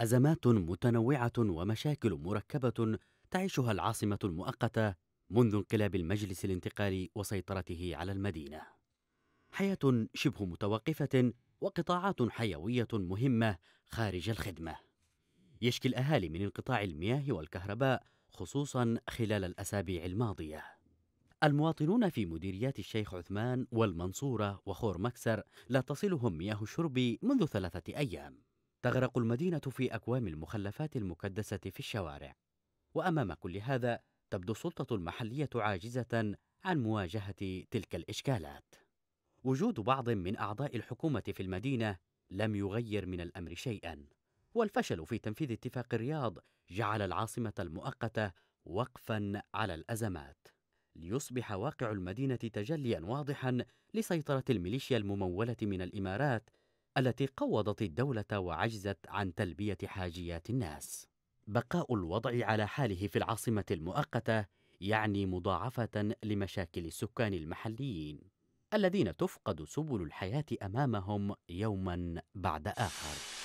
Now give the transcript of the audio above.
ازمات متنوعه ومشاكل مركبه تعيشها العاصمه المؤقته منذ انقلاب المجلس الانتقالي وسيطرته على المدينه حياه شبه متوقفه وقطاعات حيويه مهمه خارج الخدمه يشكي الاهالي من انقطاع المياه والكهرباء خصوصا خلال الاسابيع الماضيه المواطنون في مديريات الشيخ عثمان والمنصوره وخور مكسر لا تصلهم مياه الشرب منذ ثلاثه ايام تغرق المدينة في أكوام المخلفات المكدسة في الشوارع وأمام كل هذا تبدو السلطة المحلية عاجزة عن مواجهة تلك الإشكالات وجود بعض من أعضاء الحكومة في المدينة لم يغير من الأمر شيئا والفشل في تنفيذ اتفاق الرياض جعل العاصمة المؤقتة وقفا على الأزمات ليصبح واقع المدينة تجليا واضحا لسيطرة الميليشيا الممولة من الإمارات التي قوضت الدولة وعجزت عن تلبية حاجيات الناس. بقاء الوضع على حاله في العاصمة المؤقتة يعني مضاعفة لمشاكل السكان المحليين الذين تفقد سبل الحياة أمامهم يوما بعد آخر.